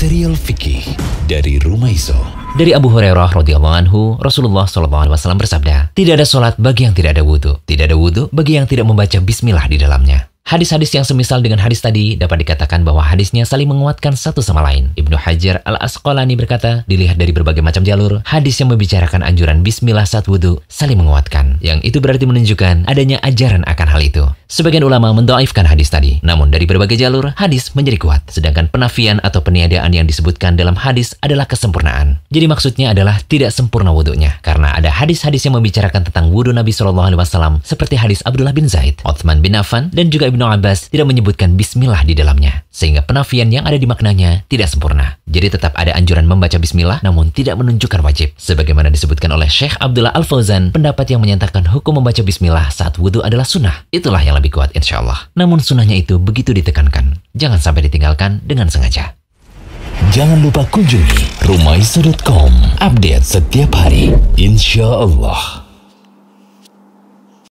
Serial Fikih dari Rumah Iso. Dari Abu Hurairah radhiyallahu anhu, Rasulullah SAW bersabda, "Tidak ada sholat bagi yang tidak ada wudhu. Tidak ada wudhu bagi yang tidak membaca Bismillah di dalamnya." Hadis-hadis yang semisal dengan hadis tadi dapat dikatakan bahwa hadisnya saling menguatkan satu sama lain. Ibnu Hajar al-Asqalani berkata, dilihat dari berbagai macam jalur, hadis yang membicarakan anjuran bismillah saat wudhu saling menguatkan. Yang itu berarti menunjukkan adanya ajaran akan hal itu. Sebagian ulama mendoaifkan hadis tadi, namun dari berbagai jalur, hadis menjadi kuat. Sedangkan penafian atau peniadaan yang disebutkan dalam hadis adalah kesempurnaan. Jadi maksudnya adalah tidak sempurna wudhunya, karena ada hadis-hadis yang membicarakan tentang wudhu Nabi Shallallahu Alaihi Wasallam seperti hadis Abdullah bin Zaid, Uthman bin Affan, dan juga Ibnu Abbas tidak menyebutkan Bismillah di dalamnya, sehingga penafian yang ada di maknanya tidak sempurna. Jadi tetap ada anjuran membaca Bismillah, namun tidak menunjukkan wajib, sebagaimana disebutkan oleh Syekh Abdullah Al Fauzan, pendapat yang menyatakan hukum membaca Bismillah saat wudhu adalah sunnah. Itulah yang lebih kuat insya Allah. Namun sunnahnya itu begitu ditekankan. Jangan sampai ditinggalkan dengan sengaja. Jangan lupa kunjungi rumaiso.com. Update setiap hari. Insya Allah.